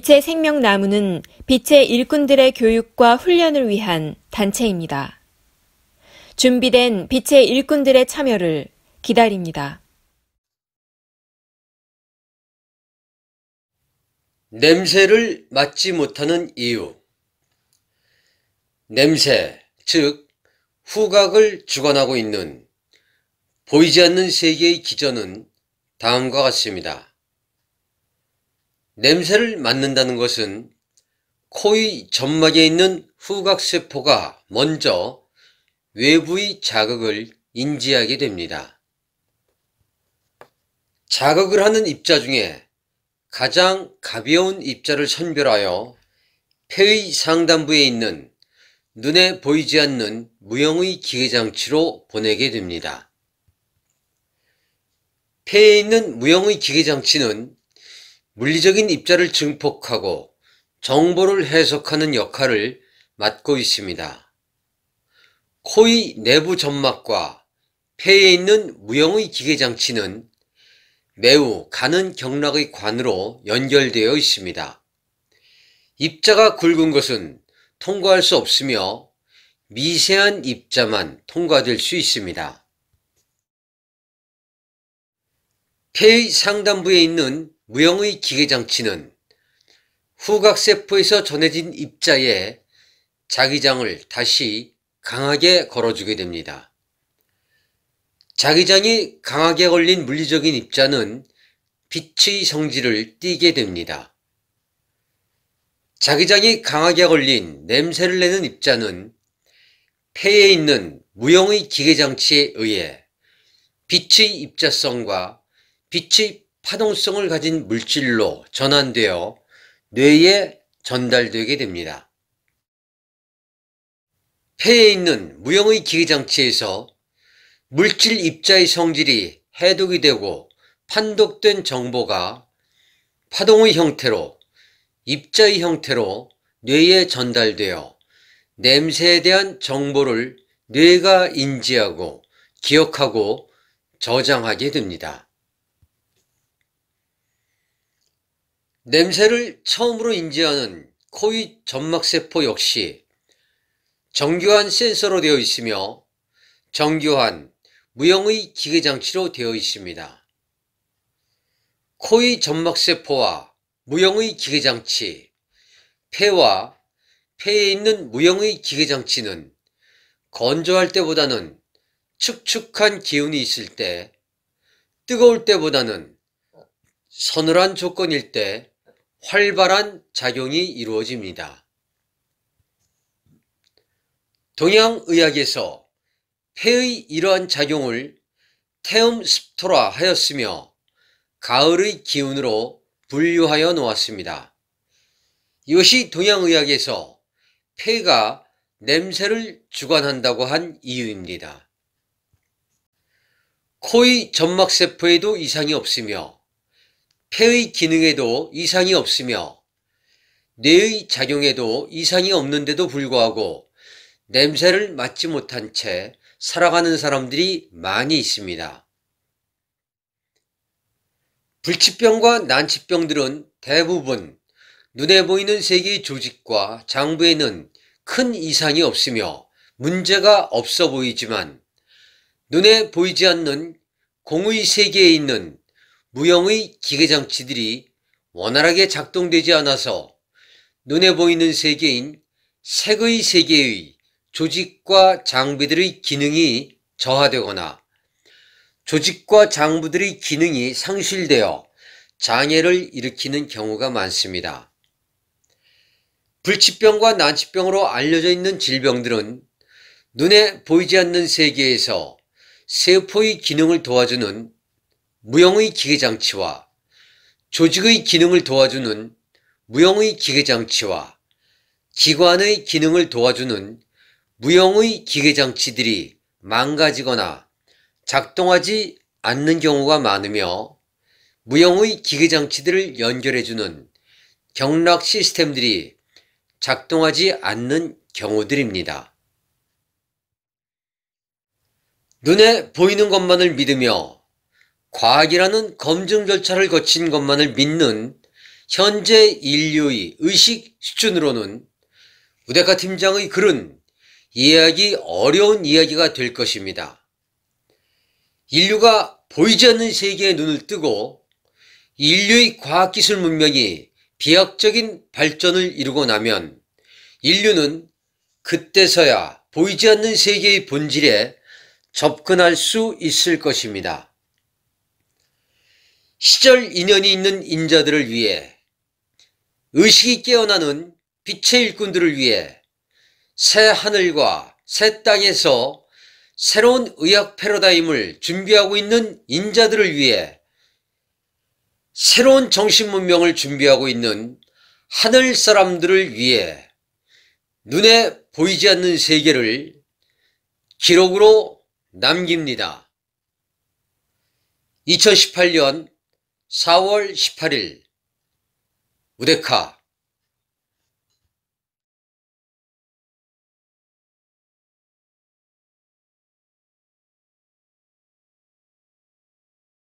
빛의 생명나무는 빛의 일꾼들의 교육과 훈련을 위한 단체입니다. 준비된 빛의 일꾼들의 참여를 기다립니다. 냄새를 맡지 못하는 이유 냄새, 즉 후각을 주관하고 있는 보이지 않는 세계의 기전은 다음과 같습니다. 냄새를 맡는다는 것은 코의 점막에 있는 후각세포가 먼저 외부의 자극을 인지하게 됩니다. 자극을 하는 입자 중에 가장 가벼운 입자를 선별하여 폐의 상단부에 있는 눈에 보이지 않는 무형의 기계장치로 보내게 됩니다. 폐에 있는 무형의 기계장치는 물리적인 입자를 증폭하고 정보를 해석하는 역할을 맡고 있습니다. 코의 내부 점막과 폐에 있는 무형의 기계장치는 매우 가는 경락의 관으로 연결되어 있습니다. 입자가 굵은 것은 통과할 수 없으며 미세한 입자만 통과될 수 있습니다. 폐의 상단부에 있는 무형의 기계장치는 후각세포에서 전해진 입자에 자기장을 다시 강하게 걸어주게 됩니다. 자기장이 강하게 걸린 물리적인 입자는 빛의 성질을 띠게 됩니다. 자기장이 강하게 걸린 냄새를 내는 입자는 폐에 있는 무형의 기계장치에 의해 빛의 입자성과 빛의 파동성을 가진 물질로 전환되어 뇌에 전달되게 됩니다. 폐에 있는 무형의 기계장치에서 물질 입자의 성질이 해독이 되고 판독된 정보가 파동의 형태로 입자의 형태로 뇌에 전달되어 냄새에 대한 정보를 뇌가 인지하고 기억하고 저장하게 됩니다. 냄새를 처음으로 인지하는 코의 점막세포 역시 정교한 센서로 되어 있으며 정교한 무형의 기계장치로 되어 있습니다. 코의 점막세포와 무형의 기계장치, 폐와 폐에 있는 무형의 기계장치는 건조할 때보다는 축축한 기운이 있을 때, 뜨거울 때보다는 서늘한 조건일 때 활발한 작용이 이루어집니다. 동양의학에서 폐의 이러한 작용을 태음스토라 하였으며 가을의 기운으로 분류하여 놓았습니다. 이것이 동양의학에서 폐가 냄새를 주관한다고 한 이유입니다. 코의 점막세포에도 이상이 없으며 폐의 기능에도 이상이 없으며 뇌의 작용에도 이상이 없는데도 불구하고 냄새를 맡지 못한 채 살아가는 사람들이 많이 있습니다. 불치병과 난치병들은 대부분 눈에 보이는 세계의 조직과 장부에는 큰 이상이 없으며 문제가 없어 보이지만 눈에 보이지 않는 공의 세계에 있는 무형의 기계장치들이 원활하게 작동되지 않아서 눈에 보이는 세계인 색의 세계의 조직과 장비들의 기능이 저하되거나 조직과 장부들의 기능이 상실되어 장애를 일으키는 경우가 많습니다. 불치병과 난치병으로 알려져 있는 질병들은 눈에 보이지 않는 세계에서 세포의 기능을 도와주는 무형의 기계장치와 조직의 기능을 도와주는 무형의 기계장치와 기관의 기능을 도와주는 무형의 기계장치들이 망가지거나 작동하지 않는 경우가 많으며 무형의 기계장치들을 연결해주는 경락 시스템들이 작동하지 않는 경우들입니다. 눈에 보이는 것만을 믿으며 과학이라는 검증 절차를 거친 것만을 믿는 현재 인류의 의식 수준으로는 우데카 팀장의 글은 이해하기 어려운 이야기가 될 것입니다. 인류가 보이지 않는 세계에 눈을 뜨고 인류의 과학기술 문명이 비약적인 발전을 이루고 나면 인류는 그때서야 보이지 않는 세계의 본질에 접근할 수 있을 것입니다. 시절 인연이 있는 인자들을 위해 의식이 깨어나는 빛의 일꾼들을 위해 새 하늘과 새 땅에서 새로운 의학 패러다임을 준비하고 있는 인자들을 위해 새로운 정신 문명을 준비하고 있는 하늘 사람들을 위해 눈에 보이지 않는 세계를 기록으로 남깁니다. 2018년 4월 18일 우데카